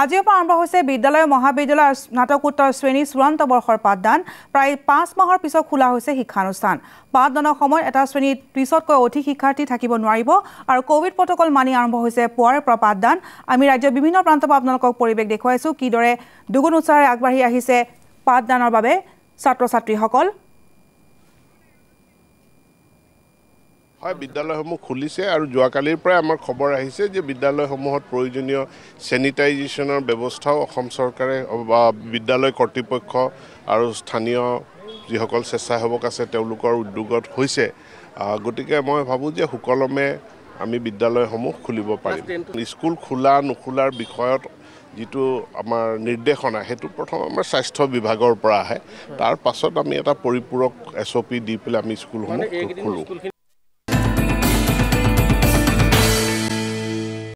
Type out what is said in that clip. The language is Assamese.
আজিৰ পৰা আৰম্ভ হৈছে বিদ্যালয় মহাবিদ্যালয়ৰ স্নাতকোত্তৰ শ্ৰেণীৰ চূড়ান্ত বৰ্ষৰ পাঠদান প্ৰায় পাঁচ মাহৰ পিছত খোলা হৈছে শিক্ষানুষ্ঠান পাঠদানৰ সময়ত এটা শ্ৰেণীত ত্ৰিছতকৈ অধিক শিক্ষাৰ্থী থাকিব নোৱাৰিব আৰু ক'ভিড প্ৰট'কল মানি আৰম্ভ হৈছে পুৱাৰে পৰা পাঠদান আমি ৰাজ্যৰ বিভিন্ন প্ৰান্তৰ পৰা আপোনালোকক পৰিৱেশ দেখুৱাইছোঁ কিদৰে দুগুণ উৎসাহেৰে আগবাঢ়ি আহিছে পাঠদানৰ বাবে ছাত্ৰ ছাত্ৰীসকল হয় বিদ্যালয়সমূহ খুলিছে আৰু যোৱাকালিৰ পৰাই আমাৰ খবৰ আহিছে যে বিদ্যালয়সমূহত প্ৰয়োজনীয় চেনিটাইজেশ্যনৰ ব্যৱস্থাও অসম চৰকাৰে বা বিদ্যালয় কৰ্তৃপক্ষ আৰু স্থানীয় যিসকল স্বেচ্ছাসেৱক আছে তেওঁলোকৰ উদ্যোগত হৈছে গতিকে মই ভাবোঁ যে সুকলমে আমি বিদ্যালয়সমূহ খুলিব পাৰিম স্কুল খোলা নোখোলাৰ বিষয়ত যিটো আমাৰ নিৰ্দেশনা সেইটো প্ৰথম আমাৰ স্বাস্থ্য বিভাগৰ পৰা আহে তাৰ পাছত আমি এটা পৰিপূৰক এছ অ' পি দি পেলাই আমি স্কুলসমূহ খোলোঁ